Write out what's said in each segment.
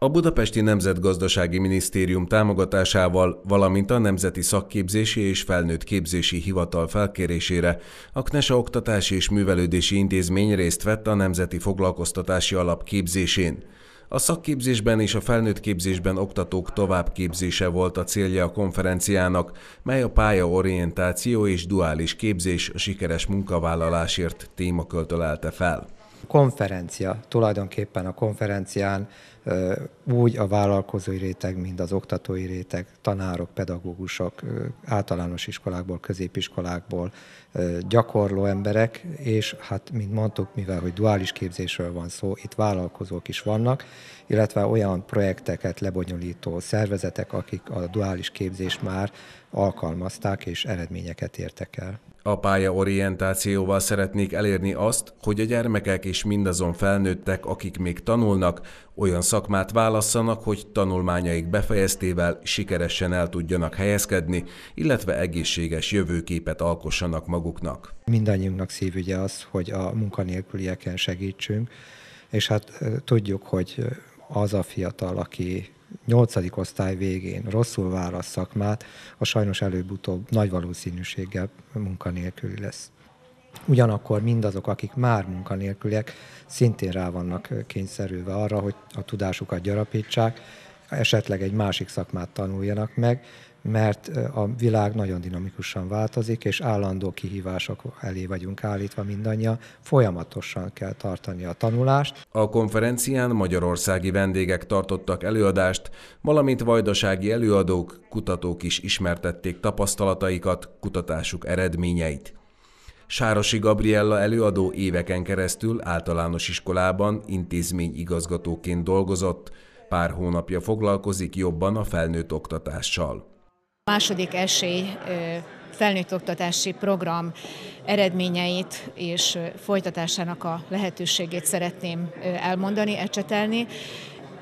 A Budapesti Nemzetgazdasági Minisztérium támogatásával, valamint a Nemzeti Szakképzési és Felnőtt Képzési Hivatal felkérésére a KNESA Oktatási és Művelődési Intézmény részt vett a Nemzeti Foglalkoztatási Alap képzésén. A szakképzésben és a felnőtt képzésben oktatók továbbképzése volt a célja a konferenciának, mely a pályaorientáció és duális képzés sikeres munkavállalásért témaköltölelte fel konferencia, tulajdonképpen a konferencián úgy a vállalkozói réteg, mint az oktatói réteg, tanárok, pedagógusok, általános iskolákból, középiskolákból gyakorló emberek, és hát, mint mondtuk, mivel hogy duális képzésről van szó, itt vállalkozók is vannak, illetve olyan projekteket lebonyolító szervezetek, akik a duális képzést már alkalmazták és eredményeket értek el. A pályaorientációval szeretnék elérni azt, hogy a gyermekek és mindazon felnőttek, akik még tanulnak, olyan szakmát válasszanak, hogy tanulmányaik befejeztével sikeresen el tudjanak helyezkedni, illetve egészséges jövőképet alkossanak maguknak. Mindannyiunknak szívügye az, hogy a munkanélkülieken segítsünk, és hát tudjuk, hogy az a fiatal, aki nyolcadik osztály végén rosszul a szakmát, a sajnos előbb-utóbb nagy valószínűséggel munkanélküli lesz. Ugyanakkor mindazok, akik már munkanélküliek, szintén rá vannak kényszerülve arra, hogy a tudásukat gyarapítsák, esetleg egy másik szakmát tanuljanak meg, mert a világ nagyon dinamikusan változik, és állandó kihívások elé vagyunk állítva mindannyian, folyamatosan kell tartani a tanulást. A konferencián magyarországi vendégek tartottak előadást, valamint vajdasági előadók, kutatók is ismertették tapasztalataikat, kutatásuk eredményeit. Sárosi Gabriella előadó éveken keresztül általános iskolában intézmény igazgatóként dolgozott, pár hónapja foglalkozik jobban a felnőtt oktatással. A második esély felnőtt oktatási program eredményeit és folytatásának a lehetőségét szeretném elmondani, ecsetelni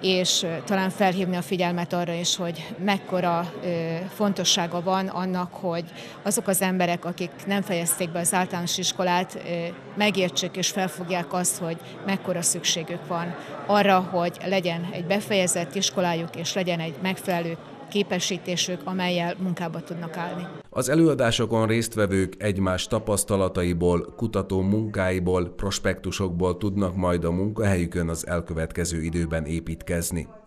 és talán felhívni a figyelmet arra is, hogy mekkora fontossága van annak, hogy azok az emberek, akik nem fejezték be az általános iskolát, megértsék és felfogják azt, hogy mekkora szükségük van arra, hogy legyen egy befejezett iskolájuk, és legyen egy megfelelő képesítésük, amelyel munkába tudnak állni. Az előadásokon résztvevők egymás tapasztalataiból, kutató munkáiból, prospektusokból tudnak majd a munkahelyükön az elkövetkező időben építkezni.